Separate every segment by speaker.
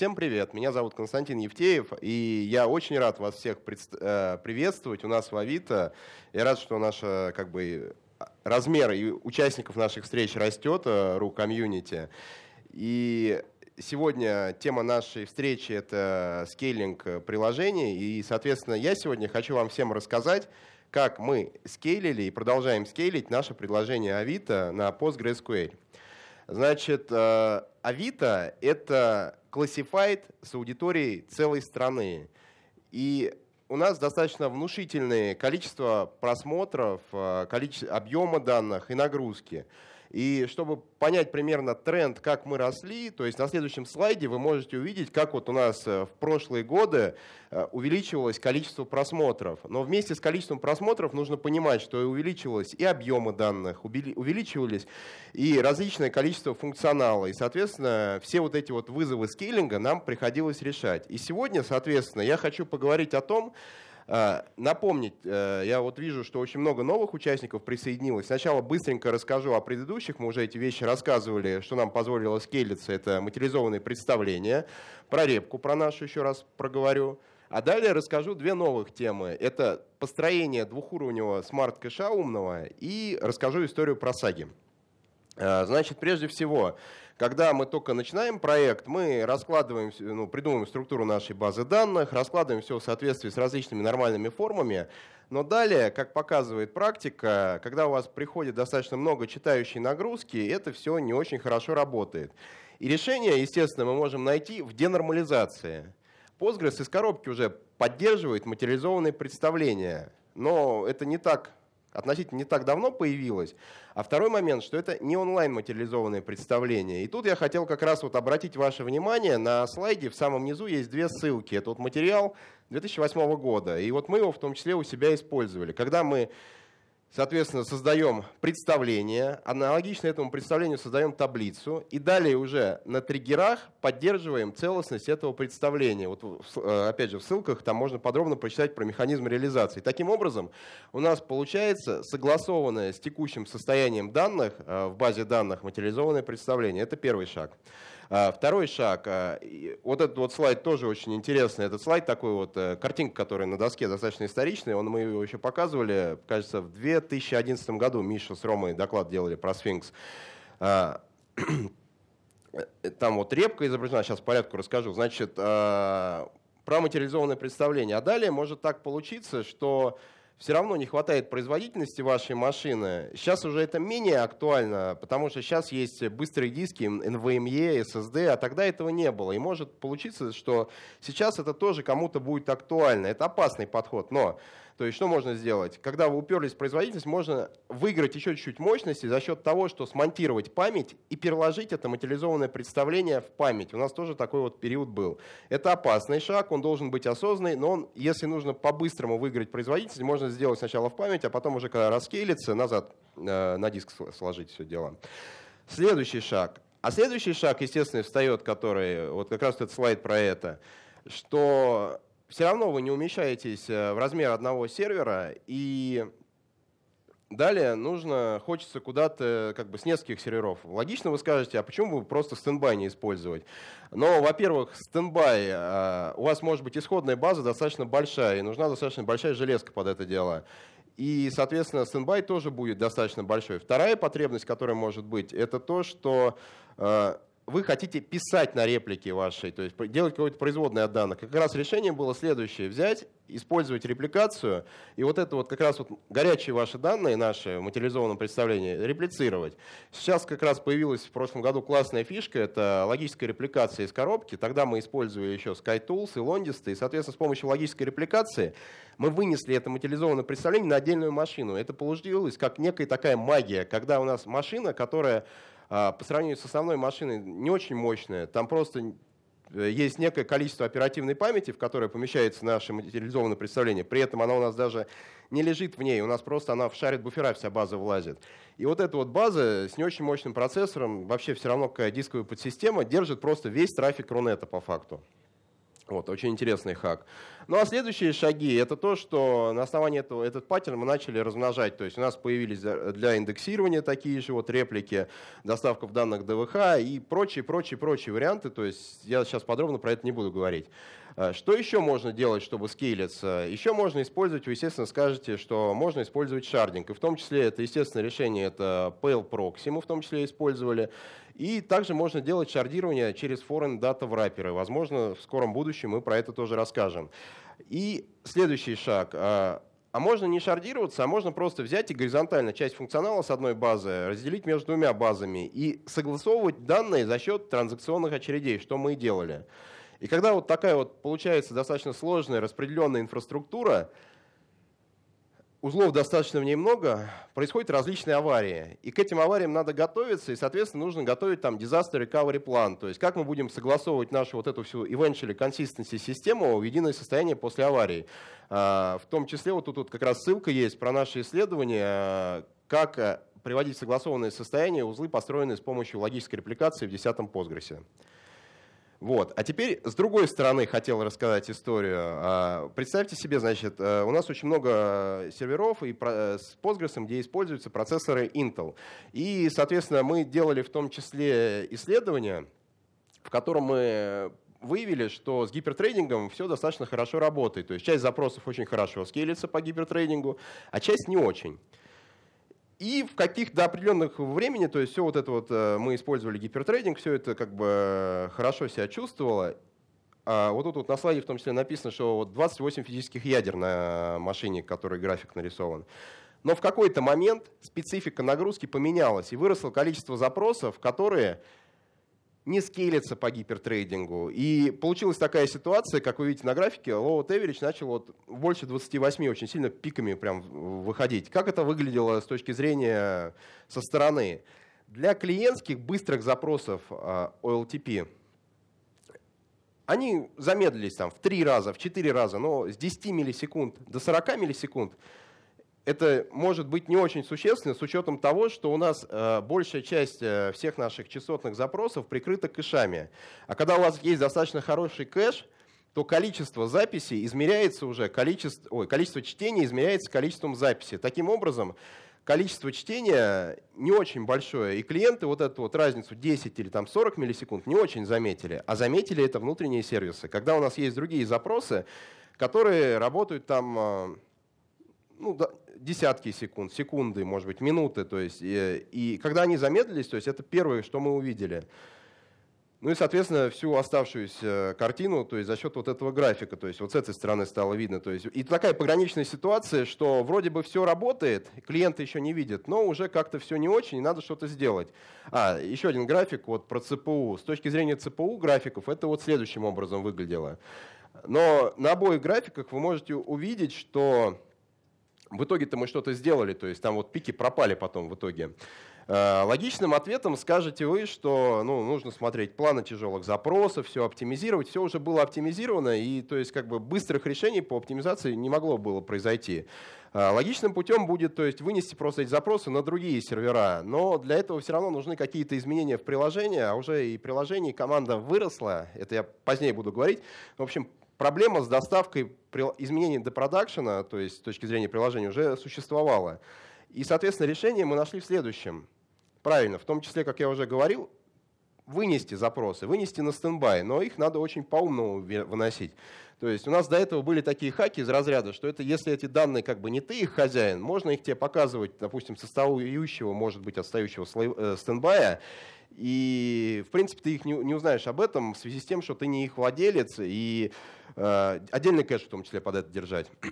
Speaker 1: Всем привет, меня зовут Константин Евтеев, и я очень рад вас всех э, приветствовать у нас в Авито. Я рад, что наша как бы, размер и участников наших встреч растет, ру э, комьюнити. И сегодня тема нашей встречи — это скейлинг приложений, и, соответственно, я сегодня хочу вам всем рассказать, как мы скейлили и продолжаем скейлить наше предложение Авито на PostgreSQL. Значит, э, Авито — это классифайт с аудиторией целой страны. И у нас достаточно внушительное количество просмотров, э, количество объема данных и нагрузки. И чтобы понять примерно тренд, как мы росли, то есть на следующем слайде вы можете увидеть, как вот у нас э, в прошлые годы э, увеличивалось количество просмотров. Но вместе с количеством просмотров нужно понимать, что и увеличивалось и объемы данных, увеличивались и различное количество функционала. И, соответственно, все вот эти вот вызовы скейлинга нам приходилось решать. И сегодня, соответственно, я хочу поговорить о том, а, напомнить, э, я вот вижу, что очень много новых участников присоединилось. Сначала быстренько расскажу о предыдущих. Мы уже эти вещи рассказывали, что нам позволило скейлиться. Это материализованные представления. Про репку, про нашу еще раз проговорю. А далее расскажу две новых темы. Это построение двухуровневого смарт-кэша умного и расскажу историю про саги. А, значит, прежде всего, когда мы только начинаем проект, мы раскладываем, ну, придумываем структуру нашей базы данных, раскладываем все в соответствии с различными нормальными формами. Но далее, как показывает практика, когда у вас приходит достаточно много читающей нагрузки, это все не очень хорошо работает. И решение, естественно, мы можем найти в денормализации. Postgres из коробки уже поддерживает материализованные представления, но это не так относительно не так давно появилось. А второй момент, что это не онлайн материализованное представление. И тут я хотел как раз вот обратить ваше внимание, на слайде в самом низу есть две ссылки. Это вот материал 2008 года, и вот мы его в том числе у себя использовали. Когда мы Соответственно, создаем представление, аналогично этому представлению создаем таблицу, и далее уже на триггерах поддерживаем целостность этого представления. Вот, э, опять же, в ссылках там можно подробно прочитать про механизм реализации. Таким образом, у нас получается согласованное с текущим состоянием данных э, в базе данных материализованное представление. Это первый шаг. А, второй шаг. А, вот этот вот слайд тоже очень интересный. Этот слайд такой вот, э, картинка, которая на доске достаточно историчная. Он, мы его еще показывали, кажется, в 2011 году Миша с Ромой доклад делали про сфинкс. А, э, там вот репка изображена, сейчас порядку расскажу. Значит, про материализованное представление. А далее может так получиться, что все равно не хватает производительности вашей машины. Сейчас уже это менее актуально, потому что сейчас есть быстрые диски, NVMe, SSD, а тогда этого не было. И может получиться, что сейчас это тоже кому-то будет актуально. Это опасный подход, но то есть что можно сделать? Когда вы уперлись в производительность, можно выиграть еще чуть-чуть мощности за счет того, что смонтировать память и переложить это материализованное представление в память. У нас тоже такой вот период был. Это опасный шаг, он должен быть осознанный, но он, если нужно по-быстрому выиграть производительность, можно сделать сначала в память, а потом уже когда раскейлится, назад э, на диск сложить все дело. Следующий шаг. А следующий шаг, естественно, встает, который, вот как раз этот слайд про это, что все равно вы не умещаетесь э, в размер одного сервера, и далее нужно, хочется куда-то как бы с нескольких серверов. Логично вы скажете, а почему бы просто стендбай не использовать? Но, во-первых, стендбай, э, у вас может быть исходная база достаточно большая, и нужна достаточно большая железка под это дело. И, соответственно, стендбай тоже будет достаточно большой. Вторая потребность, которая может быть, это то, что э, вы хотите писать на реплике вашей, то есть делать какое-то производное от данных. Как раз решение было следующее. Взять, использовать репликацию, и вот это вот как раз вот горячие ваши данные наши в материализованном представлении реплицировать. Сейчас как раз появилась в прошлом году классная фишка, это логическая репликация из коробки. Тогда мы использовали еще SkyTools и Londist, и, соответственно, с помощью логической репликации мы вынесли это материализованное представление на отдельную машину. Это получилось как некая такая магия, когда у нас машина, которая а, по сравнению с основной машиной не очень мощная. Там просто э, есть некое количество оперативной памяти, в которой помещается наше материализованное представление. При этом она у нас даже не лежит в ней, у нас просто она в шарит буфера вся база влазит. И вот эта вот база с не очень мощным процессором, вообще все равно какая дисковая подсистема, держит просто весь трафик Рунета по факту. Вот, очень интересный хак. Ну а следующие шаги — это то, что на основании этого этот паттерн мы начали размножать. То есть у нас появились для индексирования такие же вот реплики, доставка в данных ДВХ и прочие, прочие, прочие варианты. То есть я сейчас подробно про это не буду говорить. Э, что еще можно делать, чтобы скейлиться? Еще можно использовать, вы, естественно, скажете, что можно использовать шардинг. И в том числе это, естественно, решение, это Pale Proxy мы в том числе использовали. И также можно делать шардирование через foreign data wrapper. Возможно, в скором будущем мы про это тоже расскажем. И следующий шаг. А, а можно не шардироваться, а можно просто взять и горизонтально часть функционала с одной базы разделить между двумя базами и согласовывать данные за счет транзакционных очередей, что мы и делали. И когда вот такая вот получается достаточно сложная распределенная инфраструктура, узлов достаточно в ней много, происходят различные аварии. И к этим авариям надо готовиться, и, соответственно, нужно готовить там disaster recovery план. То есть как мы будем согласовывать нашу вот эту всю eventually consistency систему в единое состояние после аварии. А, в том числе вот тут вот как раз ссылка есть про наши исследования, э, как э, приводить в согласованное состояние узлы, построенные с помощью логической репликации в 10-м Postgres. Вот. А теперь с другой стороны хотел рассказать историю. А, представьте себе, значит, э, у нас очень много э, серверов и э, с Postgres, где используются процессоры Intel. И, соответственно, мы делали в том числе исследования, в котором мы выявили, что с гипертрейдингом все достаточно хорошо работает. То есть часть запросов очень хорошо скейлится по гипертрейдингу, а часть не очень. И в каких до определенных времени, то есть все вот это вот э, мы использовали гипертрейдинг, все это как бы э, хорошо себя чувствовало. А вот тут вот на слайде в том числе написано, что вот 28 физических ядер на машине, который график нарисован. Но в какой-то момент специфика нагрузки поменялась, и выросло количество запросов, которые не скейлится по гипертрейдингу. И получилась такая ситуация, как вы видите на графике, Low Average начал вот больше 28 очень сильно пиками прям выходить. Как это выглядело с точки зрения со стороны? Для клиентских быстрых запросов а, OLTP они замедлились там в 3 раза, в 4 раза, но с 10 миллисекунд до 40 миллисекунд – это может быть не очень существенно с учетом того, что у нас э, большая часть э, всех наших частотных запросов прикрыта кэшами. А когда у вас есть достаточно хороший кэш, то количество записей измеряется уже, количество, ой, количество чтений измеряется количеством записей. Таким образом, количество чтения не очень большое, и клиенты вот эту вот разницу 10 или там 40 миллисекунд не очень заметили, а заметили это внутренние сервисы. Когда у нас есть другие запросы, которые работают там, э, ну, десятки секунд, секунды, может быть, минуты. То есть, и, и когда они замедлились, то есть это первое, что мы увидели. Ну и, соответственно, всю оставшуюся картину, то есть за счет вот этого графика, то есть вот с этой стороны стало видно. То есть, и такая пограничная ситуация, что вроде бы все работает, клиенты еще не видят, но уже как-то все не очень, и надо что-то сделать. А, еще один график вот про ЦПУ. С точки зрения ЦПУ графиков это вот следующим образом выглядело. Но на обоих графиках вы можете увидеть, что в итоге-то мы что-то сделали, то есть там вот пики пропали потом в итоге. Э, логичным ответом скажете вы, что ну, нужно смотреть планы тяжелых запросов, все оптимизировать. Все уже было оптимизировано, и то есть как бы быстрых решений по оптимизации не могло было произойти. Э, логичным путем будет то есть, вынести просто эти запросы на другие сервера, но для этого все равно нужны какие-то изменения в приложении, а уже и приложение, и команда выросла, это я позднее буду говорить. В общем, проблема с доставкой изменений до продакшена, то есть с точки зрения приложения, уже существовала. И, соответственно, решение мы нашли в следующем. Правильно, в том числе, как я уже говорил, вынести запросы, вынести на стендбай, но их надо очень по-умному выносить. То есть у нас до этого были такие хаки из разряда, что это если эти данные как бы не ты их хозяин, можно их тебе показывать, допустим, составующего, может быть, отстающего э, стендбая, и, в принципе, ты их не, не узнаешь об этом в связи с тем, что ты не их владелец, и э, отдельный кэш в том числе под это держать.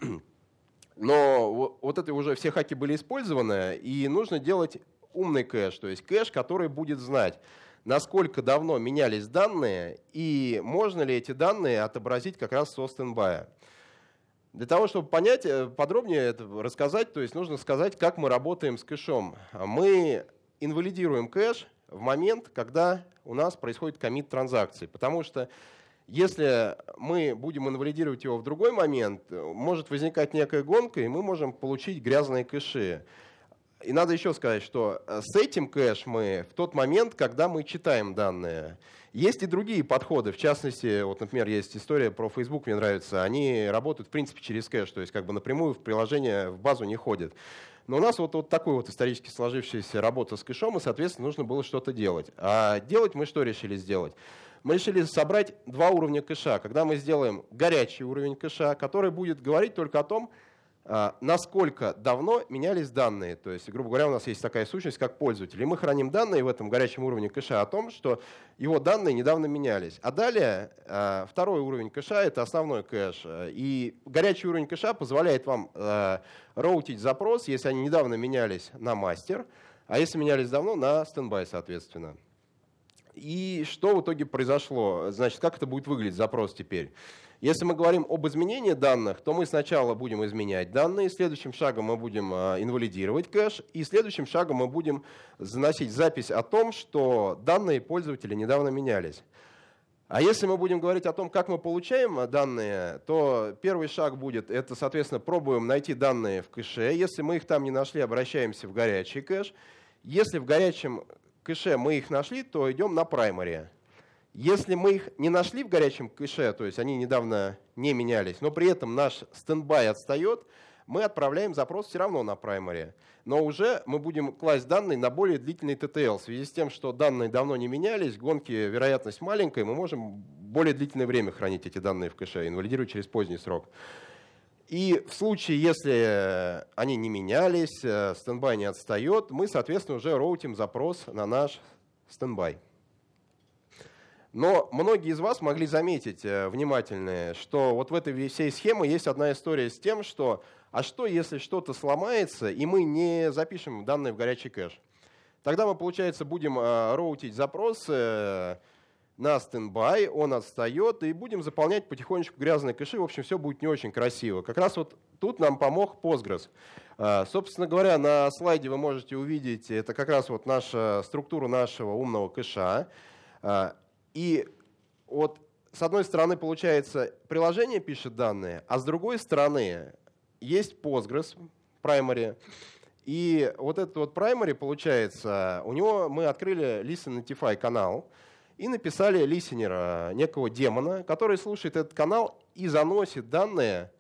Speaker 1: Но вот это уже все хаки были использованы, и нужно делать умный кэш, то есть кэш, который будет знать, насколько давно менялись данные, и можно ли эти данные отобразить как раз со стендбая. Для того, чтобы понять, э, подробнее это рассказать, то есть нужно сказать, как мы работаем с кэшом. Мы инвалидируем кэш, в момент, когда у нас происходит комит транзакции. Потому что если мы будем инвалидировать его в другой момент, может возникать некая гонка, и мы можем получить грязные кэши. И надо еще сказать, что э, с этим кэш мы в тот момент, когда мы читаем данные. Есть и другие подходы. В частности, вот, например, есть история про Facebook, мне нравится. Они работают, в принципе, через кэш, то есть как бы напрямую в приложение, в базу не ходят. Но у нас вот, вот такой вот исторически сложившаяся работа с кэшом, и, соответственно, нужно было что-то делать. А делать мы что решили сделать? Мы решили собрать два уровня кэша. Когда мы сделаем горячий уровень кэша, который будет говорить только о том, а, насколько давно менялись данные. То есть, грубо говоря, у нас есть такая сущность, как пользователь. И мы храним данные в этом горячем уровне кэша о том, что его данные недавно менялись. А далее а, второй уровень кэша — это основной кэш. И горячий уровень кэша позволяет вам а, роутить запрос, если они недавно менялись на мастер, а если менялись давно, на стендбай, соответственно. И что в итоге произошло? Значит, как это будет выглядеть запрос теперь? Если мы говорим об изменении данных, то мы сначала будем изменять данные, следующим шагом мы будем а, инвалидировать кэш, и следующим шагом мы будем заносить запись о том, что данные пользователя недавно менялись. А если мы будем говорить о том, как мы получаем а, данные, то первый шаг будет, это, соответственно, пробуем найти данные в кэше. Если мы их там не нашли, обращаемся в горячий кэш. Если в горячем кэше мы их нашли, то идем на праймари. Если мы их не нашли в горячем кэше, то есть они недавно не менялись, но при этом наш стендбай отстает, мы отправляем запрос все равно на праймаре. Но уже мы будем класть данные на более длительный TTL В связи с тем, что данные давно не менялись, гонки, вероятность маленькая, мы можем более длительное время хранить эти данные в кэше, инвалидировать через поздний срок. И в случае, если э, они не менялись, э, стендбай не отстает, мы, соответственно, уже роутим запрос на наш стендбай. Но многие из вас могли заметить э, внимательные, что вот в этой всей схеме есть одна история с тем, что а что, если что-то сломается, и мы не запишем данные в горячий кэш? Тогда мы, получается, будем э, роутить запросы э, на стендбай, он отстает, и будем заполнять потихонечку грязные кэши. В общем, все будет не очень красиво. Как раз вот тут нам помог Postgres. Собственно говоря, на слайде вы можете увидеть, это как раз вот наша структура нашего умного кэша. И вот с одной стороны, получается, приложение пишет данные, а с другой стороны, есть Postgres, primary, и вот этот вот primary, получается, у него мы открыли Listenetify канал и написали лисенера, некого демона, который слушает этот канал и заносит данные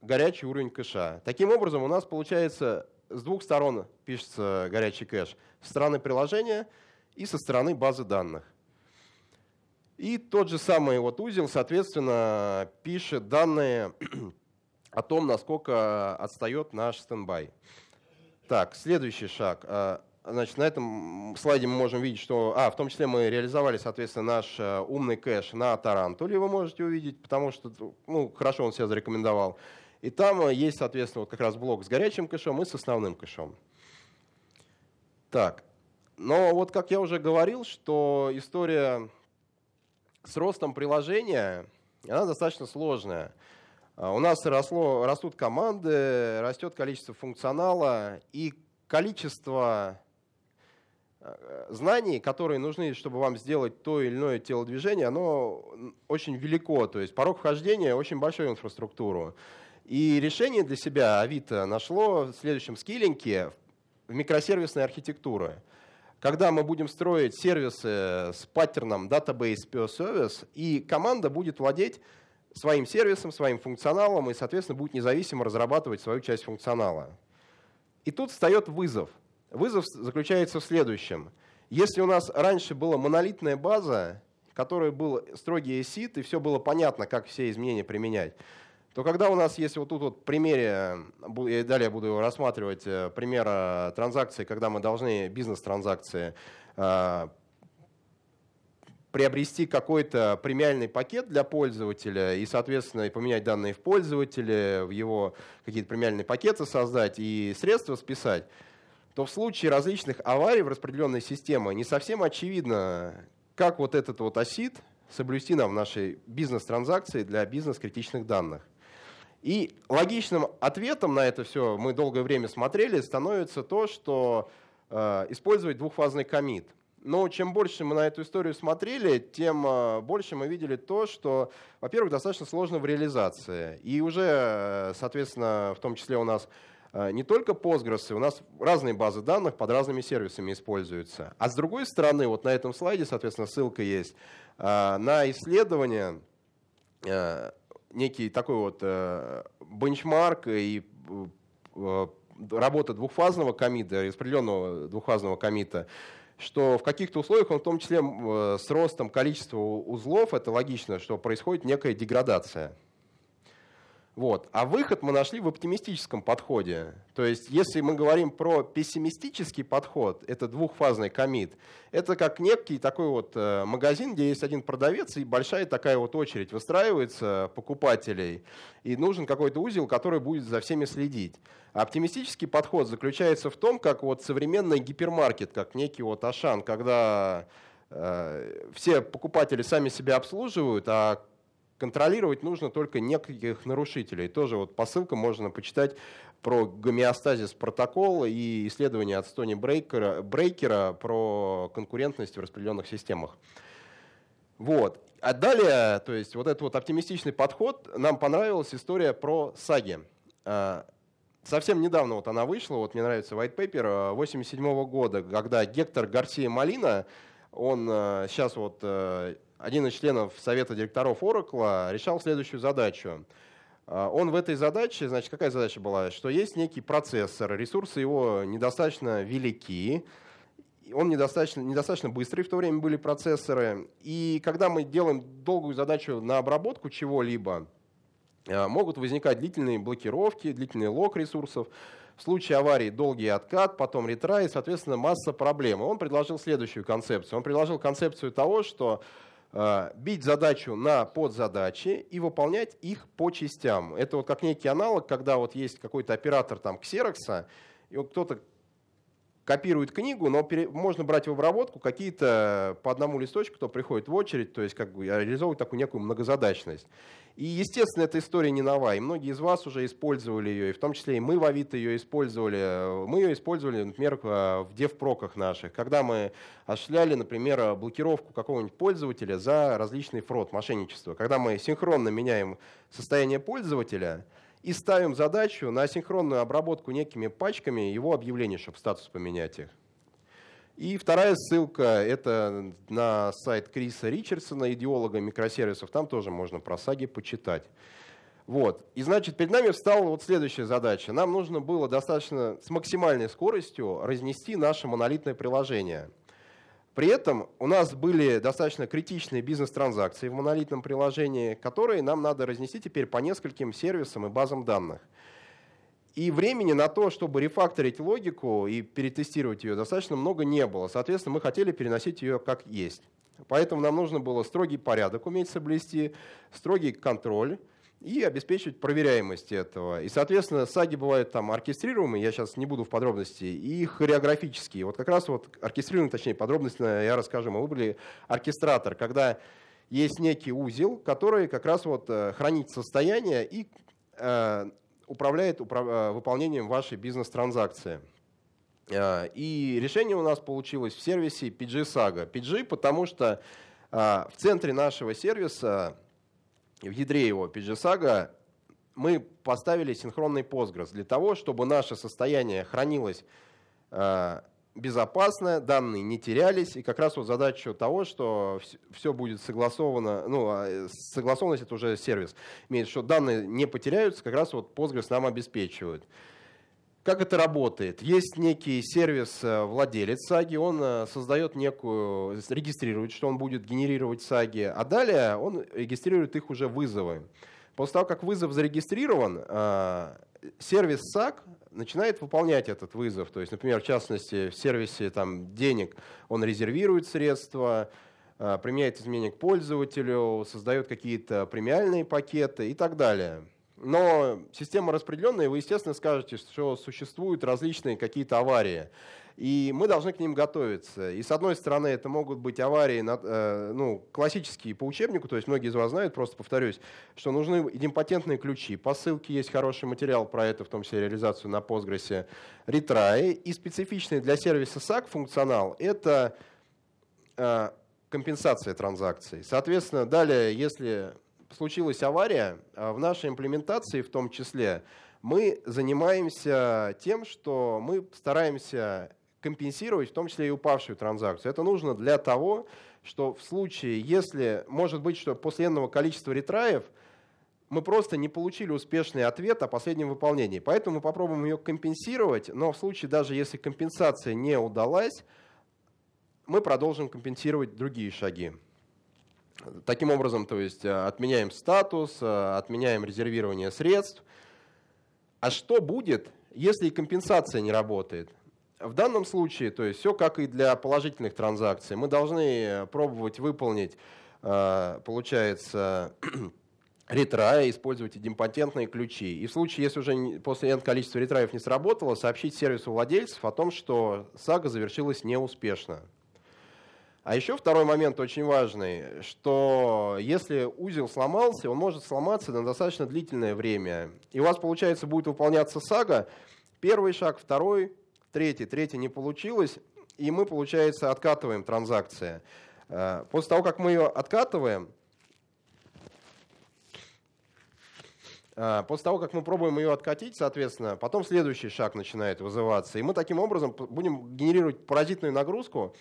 Speaker 1: горячий уровень кэша. Таким образом, у нас получается с двух сторон пишется горячий кэш. с стороны приложения и со стороны базы данных. И тот же самый вот узел, соответственно, пишет данные о том, насколько отстает наш стендбай. Так, следующий шаг. А, значит, на этом слайде мы можем видеть, что... А, в том числе мы реализовали, соответственно, наш э, умный кэш на Тарантуле, вы можете увидеть, потому что, ну, хорошо он себя зарекомендовал. И там э, есть, соответственно, вот как раз блок с горячим кэшом и с основным кэшом. Так, но вот как я уже говорил, что история с ростом приложения она достаточно сложная. А, у нас росло, растут команды, растет количество функционала и количество а, знаний, которые нужны, чтобы вам сделать то или иное телодвижение, оно очень велико. То есть порог вхождения очень большой в инфраструктуру. И решение для себя Авито нашло в следующем скиллинге в микросервисной архитектуры когда мы будем строить сервисы с паттерном Database per Service, и команда будет владеть своим сервисом, своим функционалом, и, соответственно, будет независимо разрабатывать свою часть функционала. И тут встает вызов. Вызов заключается в следующем. Если у нас раньше была монолитная база, которая была строгий ACID, и все было понятно, как все изменения применять, то когда у нас есть вот тут вот примере, э, и далее буду рассматривать э, пример транзакции, когда мы должны бизнес-транзакции э, приобрести какой-то премиальный пакет для пользователя и, соответственно, поменять данные в пользователе, в его какие-то премиальные пакеты создать и средства списать, то в случае различных аварий в распределенной системе не совсем очевидно, как вот этот вот осит соблюсти нам в нашей бизнес-транзакции для бизнес-критичных данных. И логичным ответом на это все, мы долгое время смотрели, становится то, что э, использовать двухфазный комит. Но чем больше мы на эту историю смотрели, тем э, больше мы видели то, что, во-первых, достаточно сложно в реализации. И уже, э, соответственно, в том числе у нас э, не только Postgres, у нас разные базы данных под разными сервисами используются. А с другой стороны, вот на этом слайде, соответственно, ссылка есть, э, на исследование некий такой вот э, бенчмарк и э, работа двухфазного комита, распределенного двухфазного комита, что в каких-то условиях он в том числе э, с ростом количества узлов, это логично, что происходит некая деградация. Вот. А выход мы нашли в оптимистическом подходе. То есть, если мы говорим про пессимистический подход, это двухфазный комит, это как некий такой вот э, магазин, где есть один продавец и большая такая вот очередь выстраивается покупателей, и нужен какой-то узел, который будет за всеми следить. оптимистический подход заключается в том, как вот современный гипермаркет, как некий вот Ашан, когда э, все покупатели сами себя обслуживают, а Контролировать нужно только неких нарушителей. Тоже вот по ссылкам можно почитать про гомеостазис протокола и исследования от Стони Брейкера, Брейкера про конкурентность в распределенных системах. Вот. А далее, то есть вот этот вот оптимистичный подход, нам понравилась история про саги. А, совсем недавно вот она вышла, вот мне нравится white paper 87 а, -го года, когда Гектор Гарсия Малина, он а, сейчас вот один из членов совета директоров Oracle решал следующую задачу. А, он в этой задаче, значит, какая задача была? Что есть некий процессор, ресурсы его недостаточно велики, он недостаточно, недостаточно быстрый, в то время были процессоры. И когда мы делаем долгую задачу на обработку чего-либо, а, могут возникать длительные блокировки, длительный лог ресурсов, в случае аварии долгий откат, потом ретрай, соответственно, масса проблем. Он предложил следующую концепцию. Он предложил концепцию того, что Э, бить задачу на подзадачи и выполнять их по частям. Это вот как некий аналог, когда вот есть какой-то оператор там ксерокса, и вот кто-то копирует книгу, но пере... можно брать в обработку какие-то э, по одному листочку, кто приходит в очередь, то есть как бы реализовывать такую некую многозадачность. И, естественно, эта история не новая, и многие из вас уже использовали ее, и в том числе и мы в Авито ее использовали. Э, мы ее использовали, например, э, в девпроках наших, когда мы осуществляли, например, блокировку какого-нибудь пользователя за различный фрод, мошенничество. Когда мы синхронно меняем состояние пользователя, и ставим задачу на асинхронную обработку некими пачками его объявления, чтобы статус поменять их. И вторая ссылка — это на сайт Криса Ричардсона, идеолога микросервисов. Там тоже можно про саги почитать. Вот. И значит, перед нами встала вот следующая задача. Нам нужно было достаточно с максимальной скоростью разнести наше монолитное приложение — при этом у нас были достаточно критичные бизнес-транзакции в монолитном приложении, которые нам надо разнести теперь по нескольким сервисам и базам данных. И времени на то, чтобы рефакторить логику и перетестировать ее, достаточно много не было. Соответственно, мы хотели переносить ее как есть. Поэтому нам нужно было строгий порядок уметь соблюсти, строгий контроль, и обеспечивать проверяемость этого. И, соответственно, саги бывают там оркестрируемые, я сейчас не буду в подробности, и хореографические. Вот как раз вот оркестрируемые, точнее, подробностно я расскажу. Мы выбрали оркестратор, когда есть некий узел, который как раз вот э, хранит состояние и э, управляет управ... Э, выполнением вашей бизнес-транзакции. Э, и решение у нас получилось в сервисе PG Saga. PG, потому что э, в центре нашего сервиса в ядре его PG мы поставили синхронный Postgres для того, чтобы наше состояние хранилось э, безопасно, данные не терялись, и как раз вот задача того, что все будет согласовано, ну, а, э, согласованность это уже сервис, имеет, что данные не потеряются, как раз вот Postgres нам обеспечивает. Как это работает? Есть некий сервис э, владелец саги, он э, создает некую, регистрирует, что он будет генерировать саги, а далее он регистрирует их уже вызовы. После того, как вызов зарегистрирован, э, сервис САК начинает выполнять этот вызов. То есть, например, в частности, в сервисе там, денег он резервирует средства, применяет изменения к пользователю, создает какие-то премиальные пакеты и так далее. Но система распределенная, вы, естественно, скажете, что существуют различные какие-то аварии. И мы должны к ним готовиться. И с одной стороны, это могут быть аварии э, ну, классические по учебнику, то есть многие из вас знают, просто повторюсь, что нужны идемпотентные ключи. По ссылке есть хороший материал про это, в том числе реализацию на Postgres, ретраи. И специфичный для сервиса SAC функционал — это э, компенсация транзакций. Соответственно, далее, если случилась авария, а в нашей имплементации в том числе мы занимаемся тем, что мы стараемся компенсировать в том числе и упавшую транзакцию. Это нужно для того, что в случае, если, может быть, что после энного количества ретраев мы просто не получили успешный ответ о последнем выполнении. Поэтому мы попробуем ее компенсировать, но в случае даже если компенсация не удалась, мы продолжим компенсировать другие шаги. Таким образом, то есть э, отменяем статус, э, отменяем резервирование средств. А что будет, если компенсация не работает? В данном случае, то есть все как и для положительных транзакций, мы должны э, пробовать выполнить, получается, ретрая, использовать идемпотентные ключи. И в случае, если уже после N количества ретраев не сработало, сообщить сервису владельцев о том, что сага завершилась неуспешно. А еще второй момент очень важный, что если узел сломался, он может сломаться на достаточно длительное время. И у вас, получается, будет выполняться сага. Первый шаг, второй, третий, третий не получилось, и мы, получается, откатываем транзакцию. Э, после того, как мы ее откатываем, э, После того, как мы пробуем ее откатить, соответственно, потом следующий шаг начинает вызываться. И мы таким образом будем генерировать паразитную нагрузку,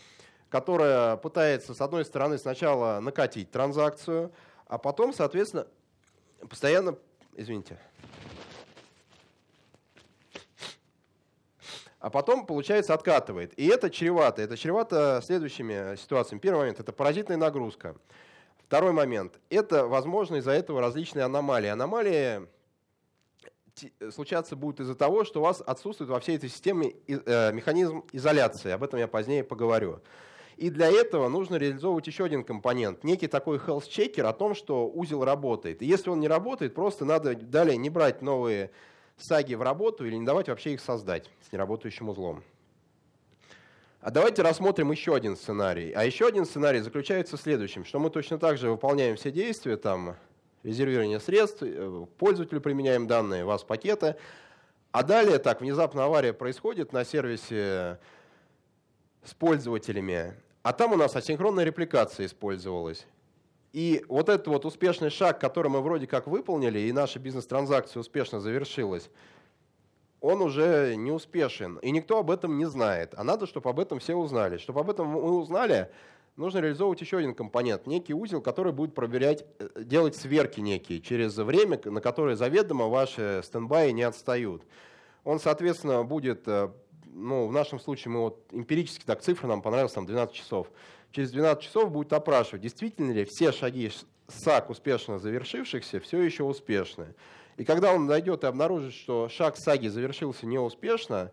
Speaker 1: которая пытается, с одной стороны, сначала накатить транзакцию, а потом, соответственно, постоянно, извините, а потом, получается, откатывает. И это чревато. Это чревато следующими ситуациями. Первый момент — это паразитная нагрузка. Второй момент — это, возможно, из-за этого различные аномалии. Аномалии случаться будут из-за того, что у вас отсутствует во всей этой системе э, механизм изоляции. Об этом я позднее поговорю. И для этого нужно реализовывать еще один компонент, некий такой health checker о том, что узел работает. И если он не работает, просто надо далее не брать новые саги в работу или не давать вообще их создать с неработающим узлом. А давайте рассмотрим еще один сценарий. А еще один сценарий заключается в следующем, что мы точно так же выполняем все действия, там, резервирование средств, э, пользователю применяем данные, вас пакеты, а далее так внезапно авария происходит на сервисе с пользователями, а там у нас асинхронная репликация использовалась. И вот этот вот успешный шаг, который мы вроде как выполнили, и наша бизнес-транзакция успешно завершилась, он уже не успешен, и никто об этом не знает. А надо, чтобы об этом все узнали. Чтобы об этом мы узнали, нужно реализовывать еще один компонент, некий узел, который будет проверять, э, делать сверки некие через время, на которое заведомо ваши стендбаи не отстают. Он, соответственно, будет э, ну, в нашем случае мы вот эмпирически так цифра нам понравилась там 12 часов. Через 12 часов будет опрашивать, действительно ли все шаги САК успешно завершившихся все еще успешны. И когда он найдет и обнаружит, что шаг САГи завершился неуспешно,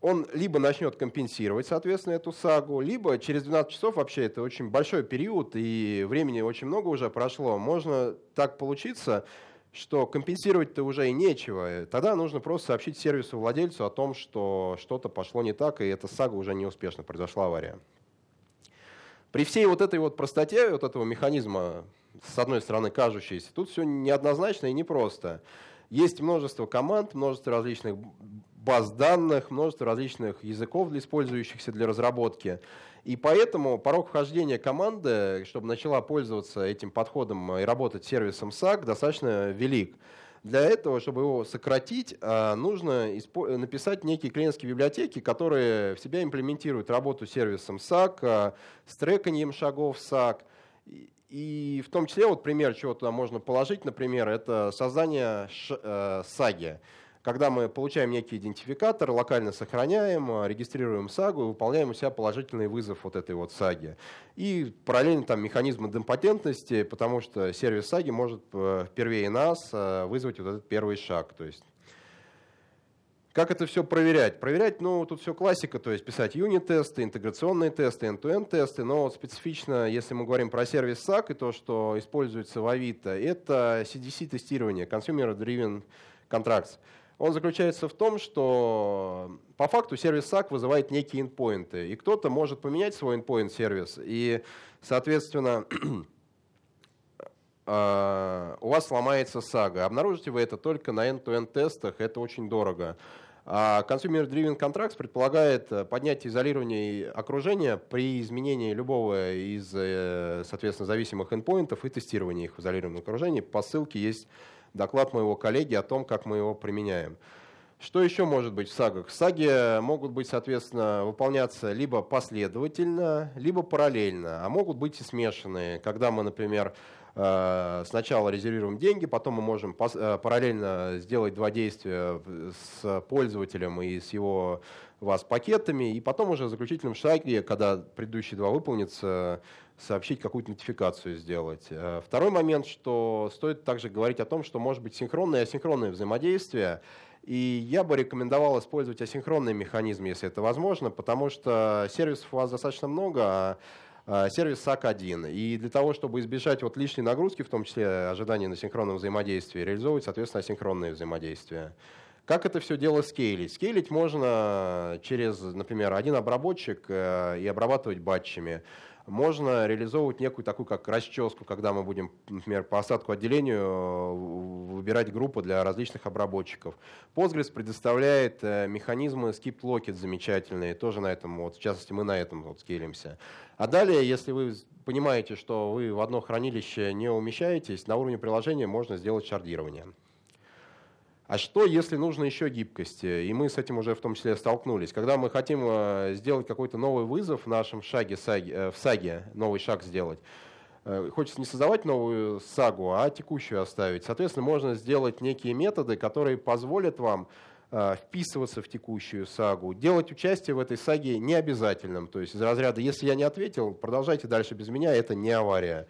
Speaker 1: он либо начнет компенсировать, соответственно, эту сагу, либо через 12 часов, вообще это очень большой период, и времени очень много уже прошло, можно так получиться, что компенсировать-то уже и нечего. Э, тогда нужно просто сообщить сервису владельцу о том, что что-то пошло не так, и эта сага уже не успешно, произошла авария. При всей вот этой вот простоте, вот этого механизма, с одной стороны, кажущейся, тут все неоднозначно и непросто. Есть множество команд, множество различных баз данных, множество различных языков, для использующихся для разработки. И поэтому порог вхождения команды, чтобы начала пользоваться этим подходом и работать сервисом SAC, достаточно велик. Для этого, чтобы его сократить, а, нужно написать некие клиентские библиотеки, которые в себя имплементируют работу с сервисом SAC, а, с треканием шагов SAC. И в том числе вот пример, чего туда можно положить, например, это создание э, саги когда мы получаем некий идентификатор, локально сохраняем, а, регистрируем сагу и выполняем у себя положительный вызов вот этой вот саги. И параллельно там механизмы демпатентности, потому что сервис саги может э, впервые нас э, вызвать вот этот первый шаг. То есть как это все проверять? Проверять, ну, тут все классика, то есть писать юнит-тесты, интеграционные тесты, end-to-end тесты, но вот специфично, если мы говорим про сервис SAC и то, что используется в Авито, это CDC-тестирование, Consumer Driven Contracts. Он заключается в том, что по факту сервис SAC вызывает некие инпоинты, и кто-то может поменять свой endpoint сервис, и, соответственно, э, у вас сломается сага. Обнаружите вы это только на end-to-end тестах, это очень дорого. А Consumer Driven Contracts предполагает э, поднятие изолирования окружения при изменении любого из, э, соответственно, зависимых эндпоинтов и тестирование их в изолированном окружении. По ссылке есть доклад моего коллеги о том, как мы его применяем. Что еще может быть в сагах? Саги могут быть, соответственно, выполняться либо последовательно, либо параллельно, а могут быть и смешанные. Когда мы, например, э, сначала резервируем деньги, потом мы можем э, параллельно сделать два действия с пользователем и с его вас пакетами, и потом уже в заключительном шаге, когда предыдущие два выполнятся, сообщить, какую-то нотификацию сделать. Э, второй момент, что стоит также говорить о том, что может быть синхронное и асинхронное взаимодействие. И я бы рекомендовал использовать асинхронный механизм, если это возможно, потому что сервисов у вас достаточно много, а, а, сервис SAC-1. И для того, чтобы избежать вот лишней нагрузки, в том числе ожидания на синхронном взаимодействии, реализовывать, соответственно, асинхронное взаимодействие. Как это все дело скейлить? Скейлить можно через, например, один обработчик э, и обрабатывать батчами можно реализовывать некую такую как расческу, когда мы будем, например, по остатку отделению э, выбирать группу для различных обработчиков. Postgres предоставляет э, механизмы skip locket замечательные, тоже на этом, вот, в частности, мы на этом вот скейлимся. А далее, если вы понимаете, что вы в одно хранилище не умещаетесь, на уровне приложения можно сделать шардирование. А что, если нужно еще гибкости? И мы с этим уже в том числе столкнулись. Когда мы хотим э, сделать какой-то новый вызов в нашем шаге, э, в саге, новый шаг сделать, э, хочется не создавать новую сагу, а текущую оставить. Соответственно, можно сделать некие методы, которые позволят вам вписываться в текущую сагу, делать участие в этой саге необязательным. То есть из разряда «если я не ответил, продолжайте дальше без меня, это не авария».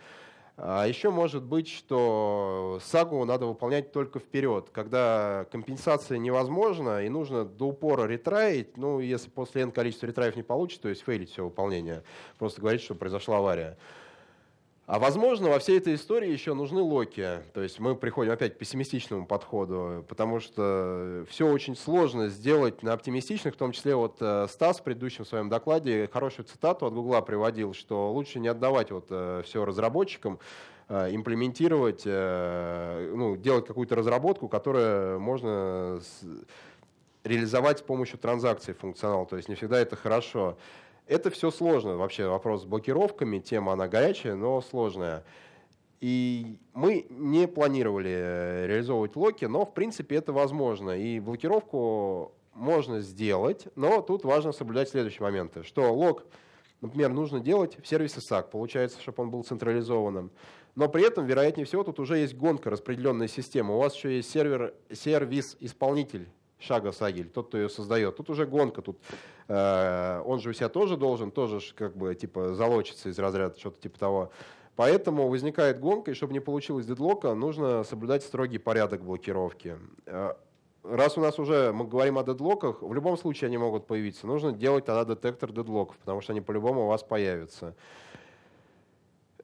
Speaker 1: А еще может быть, что сагу надо выполнять только вперед, когда компенсация невозможна и нужно до упора ретраить. Ну, если после N количества ретраев не получится, то есть фейлить все выполнение. Просто говорить, что произошла авария. А возможно, во всей этой истории еще нужны локи. То есть мы приходим опять к пессимистичному подходу, потому что все очень сложно сделать на оптимистичных, в том числе вот э, Стас в предыдущем своем докладе хорошую цитату от Гугла приводил, что лучше не отдавать вот э, все разработчикам, э, имплементировать, ну, делать какую-то разработку, которая можно реализовать с помощью транзакций функционал. То есть не всегда это хорошо. Это все сложно. Вообще вопрос с блокировками, тема она горячая, но сложная. И мы не планировали э, реализовывать локи, но в принципе это возможно. И блокировку можно сделать, но тут важно соблюдать следующие моменты, что лок например, нужно делать в сервисе SAC, получается, чтобы он был централизованным. Но при этом, вероятнее всего, тут уже есть гонка распределенной системы. У вас еще есть сервер, сервис-исполнитель шага Сагель, тот, кто ее создает. Тут уже гонка, тут э, он же у себя тоже должен, тоже как бы типа залочиться из разряда, что-то типа того. Поэтому возникает гонка, и чтобы не получилось дедлока, нужно соблюдать строгий порядок блокировки. Э, раз у нас уже мы говорим о дедлоках, в любом случае они могут появиться. Нужно делать тогда детектор дедлоков, потому что они по-любому у вас появятся.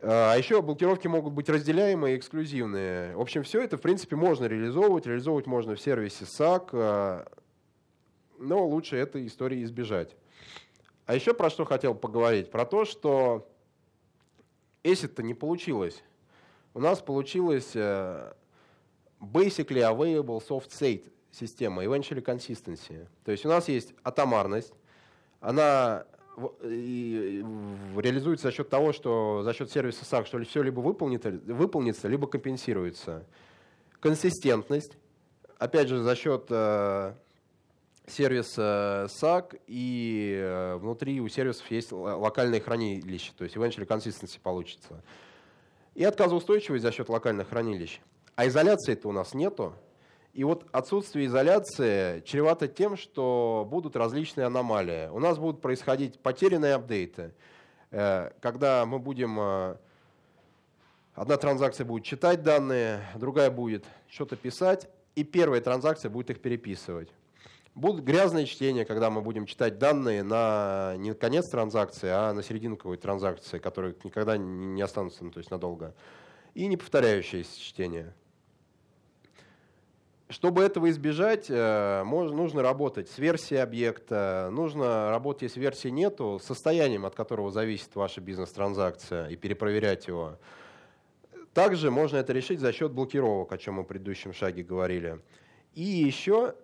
Speaker 1: А, а еще блокировки могут быть разделяемые и эксклюзивные. В общем, все это, в принципе, можно реализовывать. Реализовывать можно в сервисе SAC, а, но лучше этой истории избежать. А еще про что хотел поговорить? Про то, что ACID-то не получилось. У нас получилась э, basically available soft state система, eventually consistency. То есть у нас есть атомарность, она и реализуется за счет того, что за счет сервиса SAC, что ли все либо выполнится, выполнится, либо компенсируется. Консистентность, опять же, за счет э, сервиса SAC, э, и э, внутри у сервисов есть локальные хранилища, то есть eventually consistency получится. И отказоустойчивость за счет локальных хранилищ. А изоляции-то у нас нету, и вот отсутствие изоляции чревато тем, что будут различные аномалии. У нас будут происходить потерянные апдейты, э, когда мы будем... Э, одна транзакция будет читать данные, другая будет что-то писать, и первая транзакция будет их переписывать. Будут грязные чтения, когда мы будем читать данные на не конец транзакции, а на середину какой-то транзакции, которые никогда не останутся, ну, то есть надолго. И неповторяющиеся чтения чтобы этого избежать, э, можно, нужно работать с версией объекта, нужно работать, если версии нету, с состоянием, от которого зависит ваша бизнес-транзакция, и перепроверять его. Также можно это решить за счет блокировок, о чем мы в предыдущем шаге говорили. И еще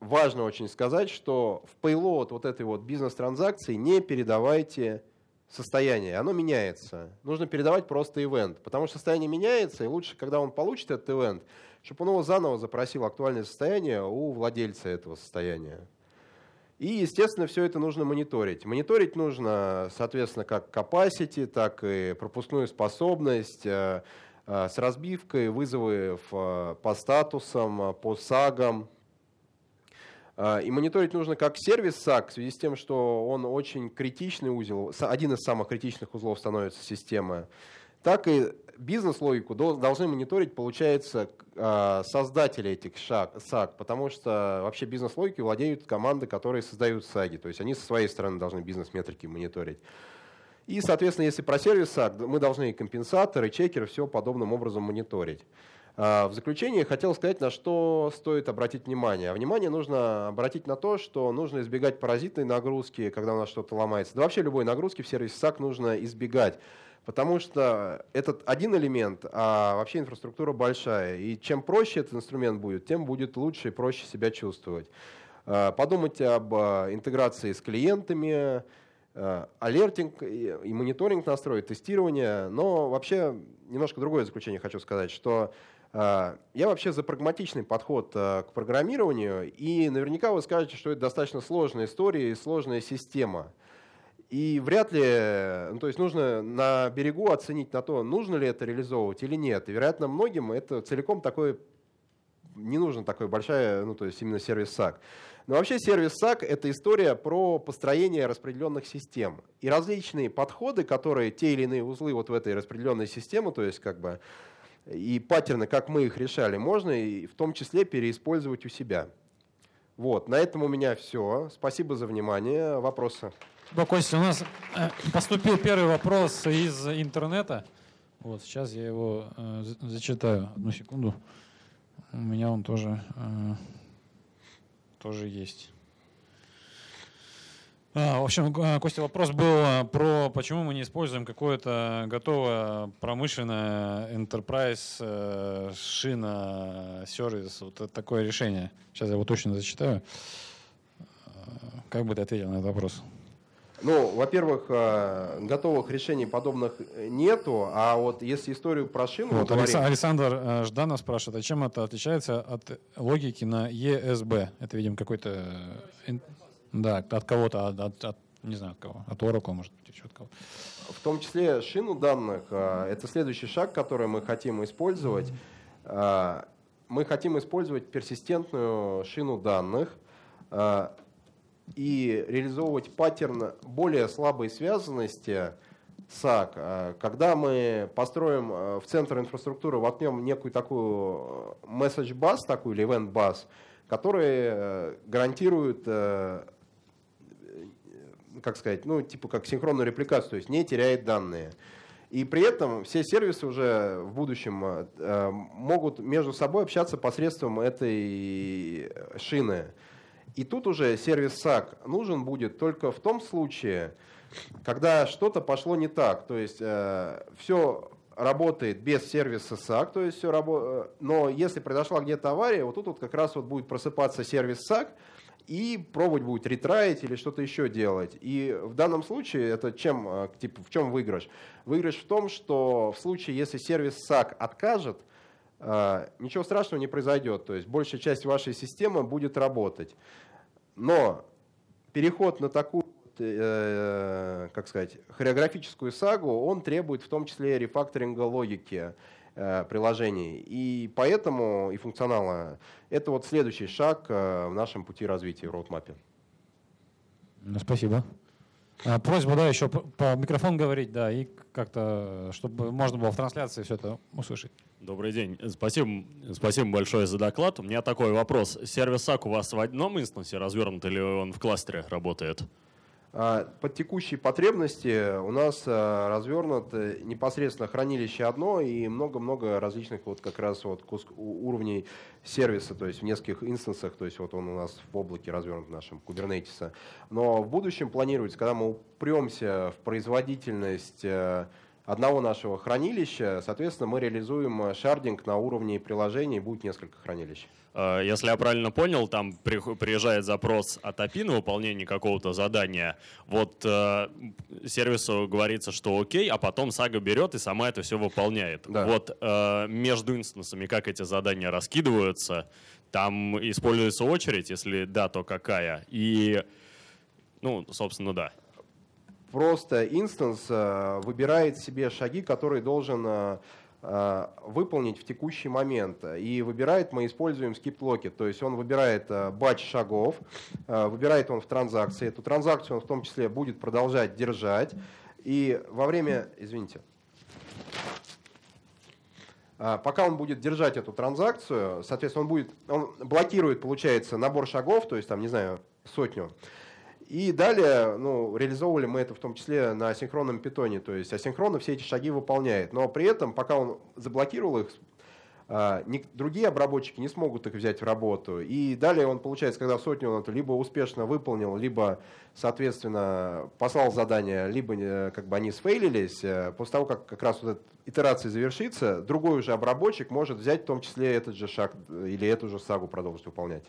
Speaker 1: важно очень сказать, что в payload вот этой вот бизнес-транзакции не передавайте состояние, оно меняется. Нужно передавать просто ивент, потому что состояние меняется, и лучше, когда он получит этот ивент, чтобы Шапунова заново запросил актуальное состояние у владельца этого состояния. И, естественно, все это нужно мониторить. Мониторить нужно, соответственно, как capacity, так и пропускную способность, э, э, с разбивкой, вызовы э, по статусам, по сагам. И мониторить нужно как сервис САГ в связи с тем, что он очень критичный узел, один из самых критичных узлов становится система, так и бизнес-логику должны мониторить, получается, а, создатели этих шаг, саг, потому что вообще бизнес логики владеют команды, которые создают саги. То есть они со своей стороны должны бизнес-метрики мониторить. И, соответственно, если про сервис саг, мы должны и компенсаторы, и чекеры все подобным образом мониторить. А, в заключение хотел сказать, на что стоит обратить внимание. Внимание нужно обратить на то, что нужно избегать паразитной нагрузки, когда у нас что-то ломается. Да вообще любой нагрузки в сервисе САК нужно избегать. Потому что этот один элемент, а вообще инфраструктура большая. И чем проще этот инструмент будет, тем будет лучше и проще себя чувствовать. А, Подумайте об а, интеграции с клиентами, а, алертинг и мониторинг настроить, тестирование. Но вообще немножко другое заключение хочу сказать, что я вообще за прагматичный подход к программированию, и наверняка вы скажете, что это достаточно сложная история и сложная система – и вряд ли, э, ну, то есть нужно на берегу оценить на то, нужно ли это реализовывать или нет. И, вероятно, многим это целиком такой не нужно такой большая, ну, то есть именно сервис SAC. Но вообще сервис SAC это история про построение распределенных систем. И различные подходы, которые те или иные узлы вот в этой распределенной системе, то есть как бы и паттерны, как мы их решали, можно и в том числе переиспользовать у себя. Вот, на этом у меня все. Спасибо за внимание. Вопросы? Бог,
Speaker 2: у нас поступил первый вопрос из интернета.
Speaker 1: Вот сейчас я
Speaker 2: его э, зачитаю. Одну секунду. У меня он тоже, э, тоже есть. А, в общем, э, Костя, вопрос был э, про почему мы не используем какое-то готовое промышленное enterprise шина э, сервис, вот такое решение. Сейчас я его точно зачитаю. Как бы ты ответил на этот вопрос?
Speaker 1: Ну, во-первых, э, готовых решений подобных э, нету, а вот если историю про шину... Вот говорим...
Speaker 2: Александр э, Жданов спрашивает, а чем это отличается от логики на ЕСБ? Это, видимо, какой-то... Да, от кого-то, от, от, не знаю от кого, от Oracle, может быть, еще от кого.
Speaker 1: В том числе шину данных, это следующий шаг, который мы хотим использовать. Мы хотим использовать персистентную шину данных, и реализовывать паттерн более слабой связанности САК. А, когда мы построим а, в центр инфраструктуры, воткнем некую такую э, message bus, такую или event bus, которые э, гарантируют э, как сказать, ну, типа как синхронную репликацию, то есть не теряет данные. И при этом все сервисы уже в будущем могут между собой общаться посредством этой шины. И тут уже сервис SAC нужен будет только в том случае, когда что-то пошло не так. То есть э, все работает без сервиса SAC, то есть все рабо... Э, но если произошла где-то авария, вот тут вот как раз вот будет просыпаться сервис SAC, и пробовать будет ретраить или что-то еще делать. И в данном случае это чем, э, типа, в чем выигрыш? Выигрыш в том, что в случае, если сервис SAC откажет, э, ничего страшного не произойдет. То есть большая часть вашей системы будет работать. Но переход на такую э, э, как сказать, хореографическую сагу, он требует в том числе рефакторинга логики э, приложений. И поэтому, и функционала, это вот следующий шаг в нашем пути развития в роудмапе.
Speaker 2: Ну, спасибо. А, просьба, да, еще по микрофон говорить, да, и как-то, чтобы можно было в трансляции все это услышать.
Speaker 3: Добрый день. Спасибо, спасибо большое за доклад. У меня такой вопрос. Сервис САК у вас в одном инстансе развернут или он в кластере работает?
Speaker 1: А, под текущие потребности у нас э, развернут э, непосредственно хранилище одно и много-много различных вот как раз вот уровней сервиса, то есть в нескольких инстансах, то есть вот он у нас в облаке развернут в нашем Kubernetes. Но в будущем планируется, когда мы упремся в производительность э, одного нашего хранилища, соответственно, мы реализуем шардинг на уровне приложений, будет несколько хранилищ. Э, если я правильно
Speaker 3: понял, там приезжает запрос от API на выполнение какого-то задания. Вот э, сервису говорится, что окей, а потом сага берет и сама это все выполняет. Да. Вот э, между инстансами как эти задания раскидываются, там используется очередь, если да, то какая. И, ну, собственно, да
Speaker 1: просто инстанс э, выбирает себе шаги, которые должен э, э, выполнить в текущий момент. И выбирает, мы используем skip locket, то есть он выбирает батч шагов, выбирает он в транзакции, эту транзакцию он в том числе будет продолжать держать. И во время, извините, пока он будет держать эту транзакцию, соответственно, он будет, он блокирует, получается, набор шагов, то есть там, не знаю, сотню, и далее, ну, реализовывали мы это в том числе на асинхронном питоне, то есть асинхронно все эти шаги выполняет, но при этом, пока он заблокировал их, а, другие обработчики не смогут их взять в работу. И далее он, получается, когда в сотню он это либо успешно выполнил, либо, соответственно, послал задание, либо э, как бы они сфейлились, э, после того, как как раз вот эта итерация завершится, другой уже обработчик может взять в том числе этот же шаг э, или эту же сагу продолжить выполнять.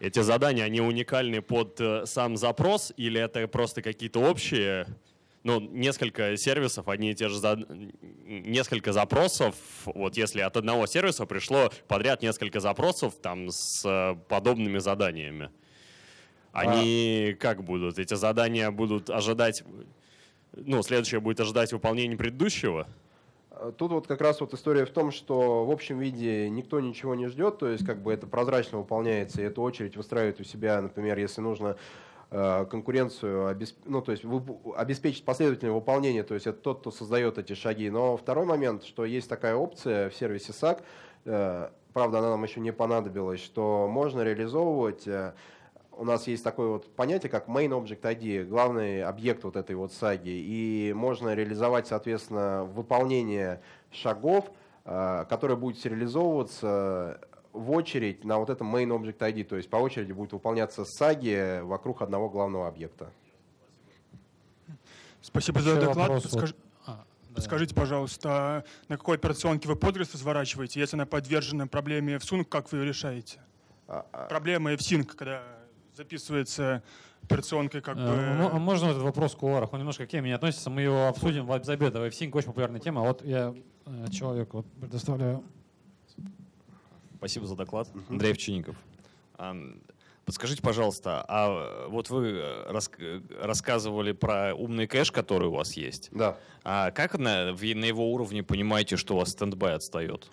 Speaker 3: эти задания, они уникальны под э, сам запрос или это просто какие-то общие, ну, несколько сервисов, одни и те же, зад... несколько запросов, вот если от одного сервиса пришло подряд несколько запросов там с э, подобными заданиями, они а... как будут? Эти задания будут ожидать, ну, следующее будет ожидать выполнения
Speaker 1: предыдущего? Тут вот как раз вот история в том, что в общем виде никто ничего не ждет, то есть как бы это прозрачно выполняется, и эту очередь выстраивает у себя, например, если нужно э, конкуренцию, ну, то есть обеспечить последовательное выполнение, то есть это тот, кто создает эти шаги. Но второй момент, что есть такая опция в сервисе SAC, э, правда, она нам еще не понадобилась, что можно реализовывать э, у нас есть такое вот понятие, как Main Object ID, главный объект вот этой вот саги, и можно реализовать, соответственно, выполнение шагов, э, которые будут сериализовываться в очередь на вот этом Main Object ID, то есть по очереди будут выполняться саги вокруг одного главного объекта. Спасибо Еще за доклад.
Speaker 3: А, Скажите, пожалуйста, на какой операционке вы подрез разворачиваете? Если она подвержена проблеме в сунг, как вы ее решаете? А, а. Проблема в синг, когда записывается
Speaker 2: операционкой как э, бы... Можно этот вопрос кулуарах? Он немножко к теме не относится. Мы его обсудим в обед. Вейвсинг очень популярная тема. А вот я э, человеку вот предоставляю.
Speaker 3: Спасибо за доклад. Андрей Овчинников. Подскажите, пожалуйста, а э, вот вы рас рассказывали про умный кэш, который у вас есть. Да. А как на,
Speaker 1: на его уровне понимаете, что у вас стендбай отстает?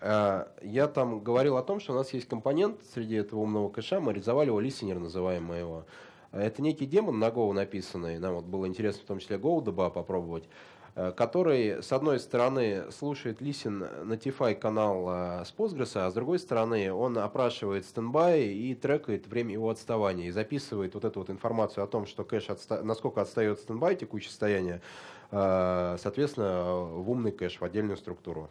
Speaker 1: Э, я там говорил о том, что у нас есть компонент среди этого умного кэша, мы реализовали его, лисенер называем его. Это некий демон на Go написанный, нам вот было интересно в том числе Go DBA попробовать, э, который, с одной стороны, слушает лисен на TFI канал э, с Postgres, а с другой стороны, он опрашивает стендбай и трекает время его отставания, и записывает вот эту вот информацию о том, что кэш отста... насколько отстает стендбай текущее состояние, соответственно, в умный кэш, в отдельную структуру.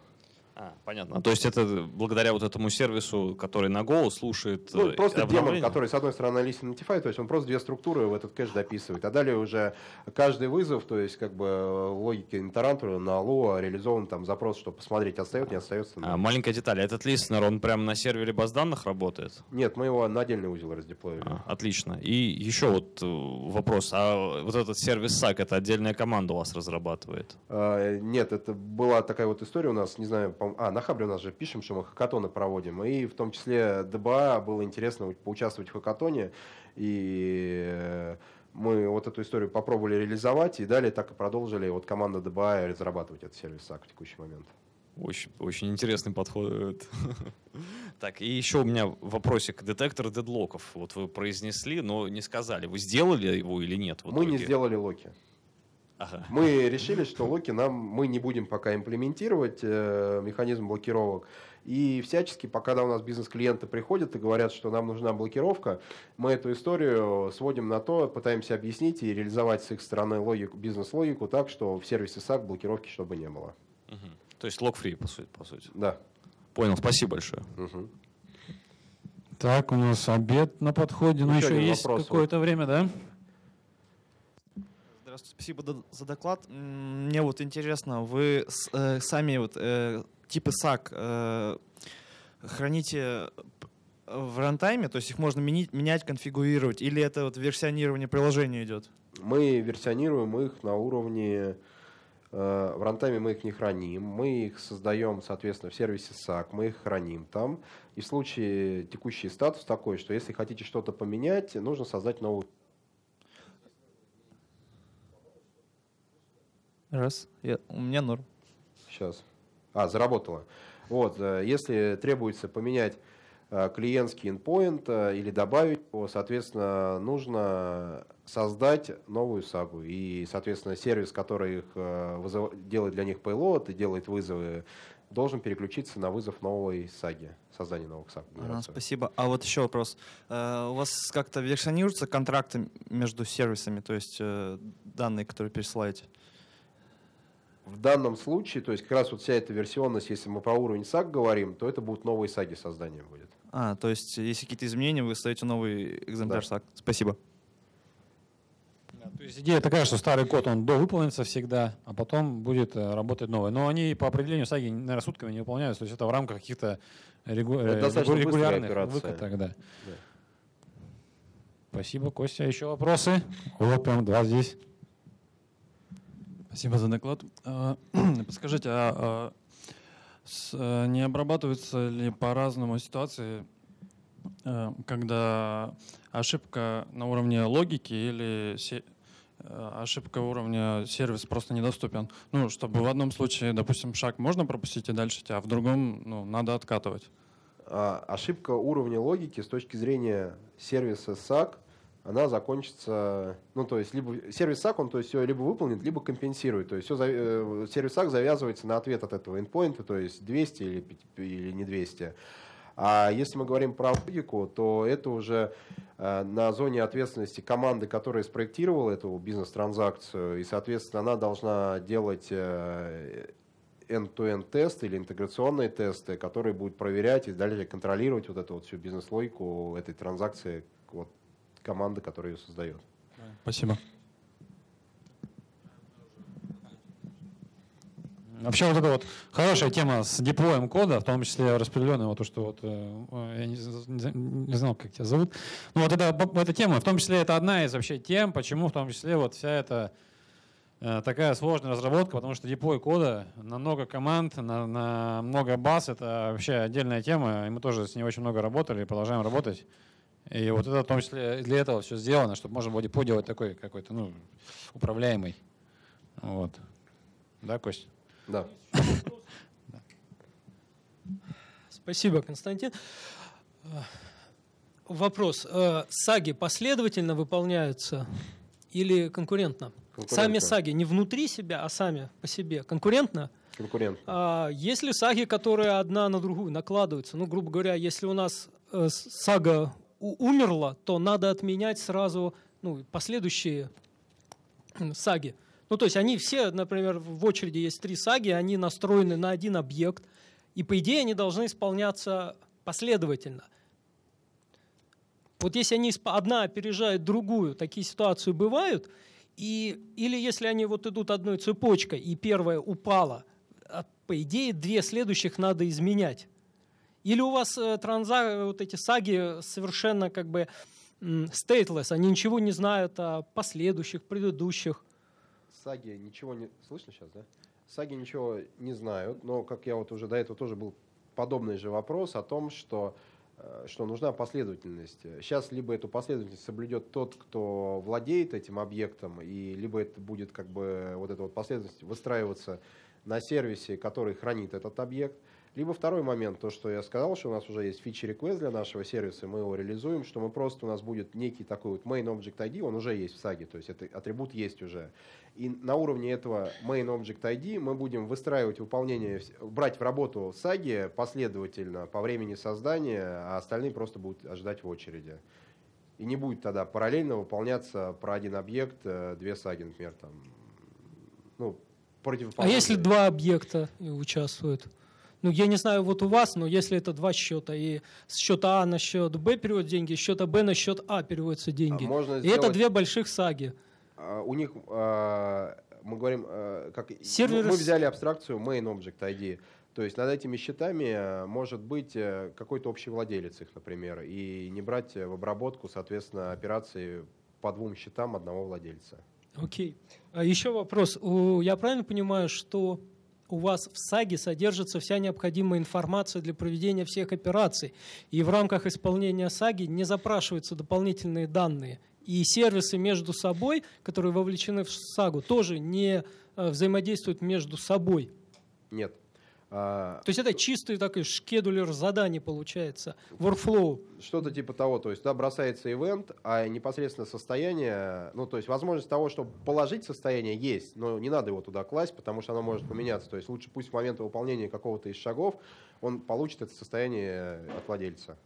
Speaker 1: А,
Speaker 3: понятно. Ну, то есть это благодаря вот этому сервису, который на Go слушает Ну, э, просто демон, который,
Speaker 1: с одной стороны, листен Notify, то есть он просто две структуры в этот кэш дописывает. А далее уже каждый вызов, то есть как бы в э, логике Тарантула на Lua а реализован там запрос, чтобы посмотреть, остается, не остается.
Speaker 3: А, маленькая деталь. Этот листенер, он прямо на сервере баз данных работает?
Speaker 1: Нет, мы его на отдельный узел раздеплоили. А,
Speaker 3: отлично. И еще вот э, вопрос. А вот этот сервис SAC, это отдельная команда у вас разрабатывает?
Speaker 1: А, нет, это была такая вот история у нас, не знаю, по а, на Хабре у нас же пишем, что мы хакатоны проводим, и в том числе ДБА было интересно поучаствовать в хакатоне, и э, мы вот эту историю попробовали реализовать, и далее так и продолжили вот команда ДБА разрабатывать этот сервис АК в текущий момент.
Speaker 3: Очень, очень интересный подход. Э, так, и еще у меня вопросик. Детектор дедлоков. Вот вы произнесли, но не сказали, вы сделали его или нет? Мы не сделали
Speaker 1: локи. Ага. Мы решили, что Локи нам мы не будем пока имплементировать э, механизм блокировок. И всячески, пока у нас бизнес-клиенты приходят и говорят, что нам нужна блокировка, мы эту историю сводим на то, пытаемся объяснить и реализовать с их стороны логику, бизнес-логику так, что в сервисе SAC блокировки чтобы не было.
Speaker 3: Угу. То есть лог-фри, по сути, по сути. Да. Понял, спасибо большое. Угу.
Speaker 2: Так, у нас обед на подходе, но ну, еще, еще есть какое-то вот. время, да? раз спасибо за доклад. Мне вот интересно, вы э, сами вот э, типы SAC э, храните в рантайме, то есть их можно менять, конфигурировать, или это вот версионирование приложения идет?
Speaker 1: Мы версионируем их на уровне в рантайме мы их не храним, мы их создаем, соответственно, в сервисе SAC, мы их храним там. И в случае текущий статус такой, что если хотите что-то поменять, нужно создать новую
Speaker 2: Раз. Я, у меня
Speaker 1: норм. Сейчас. А, заработало. Вот, э, если требуется поменять э, клиентский endpoint э, или добавить, то, соответственно, нужно создать новую сагу. И, соответственно, сервис, который их вызов... делает для них payload и делает вызовы, должен переключиться на вызов новой саги, создание новых саг.
Speaker 2: А, спасибо. А вот еще вопрос. У вас как-то версионируются контракты между
Speaker 1: сервисами, то есть данные, которые пересылаете? в данном случае, то есть как раз вот вся эта версионность, если мы про уровень саг говорим, то это будут новые саги создания будет.
Speaker 2: А, то есть если какие-то изменения, вы ставите новый экземпляр да. саг. Спасибо. то есть идея такая, что старый код, он довыполнится всегда, а потом будет э, работать новый. Но они по определению саги наверное, сутками не выполняются, то есть это в рамках каких-то э, регу... Э, регулярных выкаток. Да. Да. Спасибо, Костя. Еще вопросы? Вот прям два здесь. Спасибо за доклад. А, подскажите, а, а э, не обрабатываются ли по-разному ситуации, э, когда ошибка на уровне логики или э, ошибка уровня сервис просто недоступен? Ну, чтобы в одном случае, допустим, шаг можно пропустить и дальше а в другом ну, надо откатывать.
Speaker 1: А, ошибка уровня логики с точки зрения сервиса SAC – она закончится, ну, то есть, либо сервис SAC, он, то есть, все либо выполнит, либо компенсирует, то есть, все, э, сервис SAC завязывается на ответ от этого endpoint, то есть, 200 или, или не 200. А если мы говорим про логику, то это уже э, на зоне ответственности команды, которая спроектировала эту бизнес-транзакцию, и, соответственно, она должна делать э, end-to-end тесты или интеграционные тесты, которые будут проверять и дальше контролировать вот эту вот всю бизнес-логику этой транзакции вот, команда, которая ее создает.
Speaker 2: Спасибо. Вообще вот это вот хорошая тема с диплоем кода, в том числе распределенного, то, что вот, э, э, я не, не, не знал, как тебя зовут. Ну вот это, эта тема, в том числе это одна из вообще тем, почему в том числе вот вся эта э, такая сложная разработка, потому что диплой кода на много команд, на, на много баз, это вообще отдельная тема, и мы тоже с ней очень много работали и продолжаем работать. И вот это в том числе для этого все сделано, чтобы можно было депо такой какой-то, ну, управляемый. Вот. Да, Кость?
Speaker 1: Да.
Speaker 4: Спасибо, Константин. Вопрос. Э, саги последовательно выполняются или конкурентно? конкурентно? Сами саги не внутри себя, а сами по себе. Конкурентно? Конкурентно. А, есть ли саги, которые одна на другую накладываются? Ну, грубо говоря, если у нас э, сага умерло, то надо отменять сразу ну, последующие саги. Ну, то есть они все, например, в очереди есть три саги, они настроены на один объект, и по идее они должны исполняться последовательно. Вот если они одна опережает другую, такие ситуации бывают, и, или если они вот идут одной цепочкой, и первая упала, а, по идее, две следующих надо изменять. Или у вас э, транза, э, вот эти саги совершенно как бы стейтлесс, они ничего не знают о последующих, предыдущих.
Speaker 1: Саги ничего не... Слышно сейчас, да? Саги ничего не знают, но, как я вот уже до этого тоже был подобный же вопрос о том, что, э, что нужна последовательность. Сейчас либо эту последовательность соблюдет тот, кто владеет этим объектом, и либо это будет как бы вот эта вот последовательность выстраиваться на сервисе, который хранит этот объект. Либо второй момент, то, что я сказал, что у нас уже есть фичи-реквест для нашего сервиса, мы его реализуем, что мы просто, у нас будет некий такой вот main object ID, он уже есть в саге, то есть это, атрибут есть уже. И на уровне этого main object ID мы будем выстраивать выполнение, брать в работу саги последовательно по времени создания, а остальные просто будут ожидать в очереди. И не будет тогда параллельно выполняться про один объект, э, две саги, например, там, ну, противоположные. А если два
Speaker 4: объекта участвуют? Ну, я не знаю, вот у вас, но если это два счета, и с счета А на счет Б переводят деньги, с счета Б на счет А переводятся деньги. А можно и сделать... это две больших
Speaker 1: саги. А, у них а, мы говорим, а, как Сервер... мы взяли абстракцию main object ID. То есть над этими счетами а, может быть э, какой-то общий владелец их, например, и не брать в обработку, соответственно, операции по двум счетам одного владельца.
Speaker 4: Окей. Okay. А еще вопрос. Я правильно понимаю, что у вас в САГе содержится вся необходимая информация для проведения всех операций, и в рамках исполнения САГи не запрашиваются дополнительные данные. И сервисы между собой, которые вовлечены в САГу, тоже не э, взаимодействуют между собой.
Speaker 1: Нет, а, то есть это чистый такой шкедулер заданий получается, workflow. Что-то типа того, то есть туда бросается ивент, а непосредственно состояние, ну то есть возможность того, чтобы положить состояние есть, но не надо его туда класть, потому что оно может поменяться. То есть лучше пусть в момент выполнения какого-то из шагов он получит это состояние от владельца.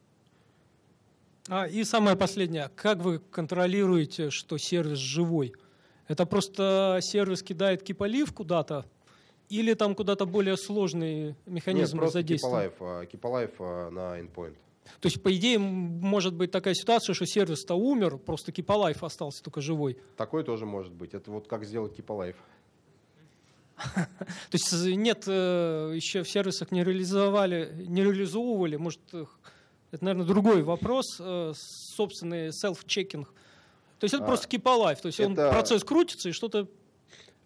Speaker 4: А, и самое последнее, как вы контролируете, что сервис живой? Это просто сервис кидает киполив куда-то, или там куда-то более сложный механизм Нет, задействован? Кипалаев,
Speaker 1: а, Кипалаев а, на endpoint.
Speaker 4: То есть, по идее, может быть такая ситуация, что сервис-то умер, просто Кипалаев остался только живой.
Speaker 1: Такое тоже может быть. Это вот как сделать Кипалаев. То есть
Speaker 4: э, нет, э, еще в сервисах не реализовали, не реализовывали, может, э, это, наверное, другой вопрос, собственный self-checking. То есть это а, просто Кипалайф, то есть это... он процесс крутится и что-то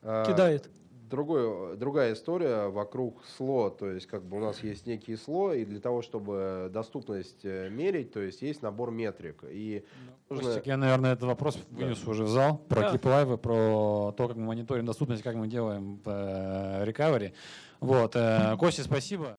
Speaker 1: а, кидает другой, э, другая история вокруг сло. То есть, как бы у нас есть некие сло, и для того, чтобы доступность э, мерить, то есть есть набор метрик. И ну, нужно... Костик, я, наверное,
Speaker 2: этот вопрос вынес да. уже в зал про да. KeepLive, про то, как мы мониторим доступность, как мы делаем э, recovery. Вот. Костя, спасибо.